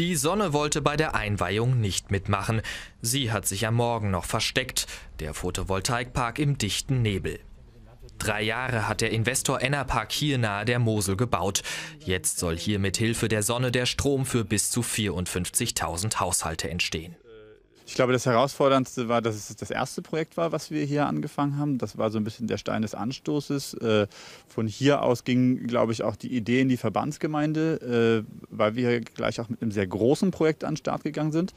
Die Sonne wollte bei der Einweihung nicht mitmachen. Sie hat sich am Morgen noch versteckt, der Photovoltaikpark im dichten Nebel. Drei Jahre hat der Investor Ennerpark hier nahe der Mosel gebaut. Jetzt soll hier mit Hilfe der Sonne der Strom für bis zu 54.000 Haushalte entstehen. Ich glaube, das Herausforderndste war, dass es das erste Projekt war, was wir hier angefangen haben. Das war so ein bisschen der Stein des Anstoßes. Äh, von hier aus ging, glaube ich, auch die Idee in die Verbandsgemeinde, äh, weil wir gleich auch mit einem sehr großen Projekt an den Start gegangen sind.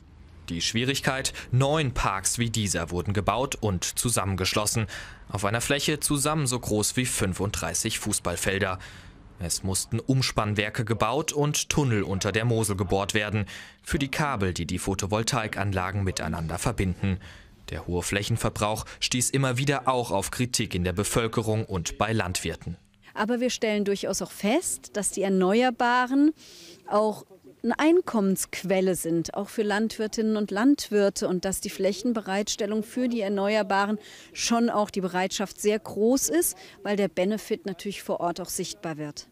Die Schwierigkeit, neun Parks wie dieser wurden gebaut und zusammengeschlossen, auf einer Fläche zusammen so groß wie 35 Fußballfelder. Es mussten Umspannwerke gebaut und Tunnel unter der Mosel gebohrt werden, für die Kabel, die die Photovoltaikanlagen miteinander verbinden. Der hohe Flächenverbrauch stieß immer wieder auch auf Kritik in der Bevölkerung und bei Landwirten. Aber wir stellen durchaus auch fest, dass die Erneuerbaren auch eine Einkommensquelle sind, auch für Landwirtinnen und Landwirte und dass die Flächenbereitstellung für die Erneuerbaren schon auch die Bereitschaft sehr groß ist, weil der Benefit natürlich vor Ort auch sichtbar wird.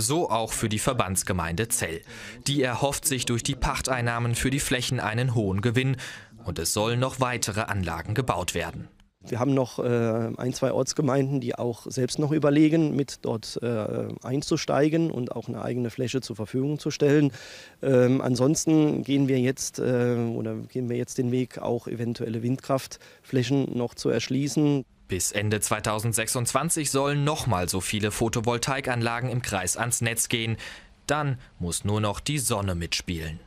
So auch für die Verbandsgemeinde Zell. Die erhofft sich durch die Pachteinnahmen für die Flächen einen hohen Gewinn und es sollen noch weitere Anlagen gebaut werden. Wir haben noch äh, ein, zwei Ortsgemeinden, die auch selbst noch überlegen, mit dort äh, einzusteigen und auch eine eigene Fläche zur Verfügung zu stellen. Ähm, ansonsten gehen wir jetzt äh, oder gehen wir jetzt den Weg, auch eventuelle Windkraftflächen noch zu erschließen. Bis Ende 2026 sollen nochmal so viele Photovoltaikanlagen im Kreis ans Netz gehen. Dann muss nur noch die Sonne mitspielen.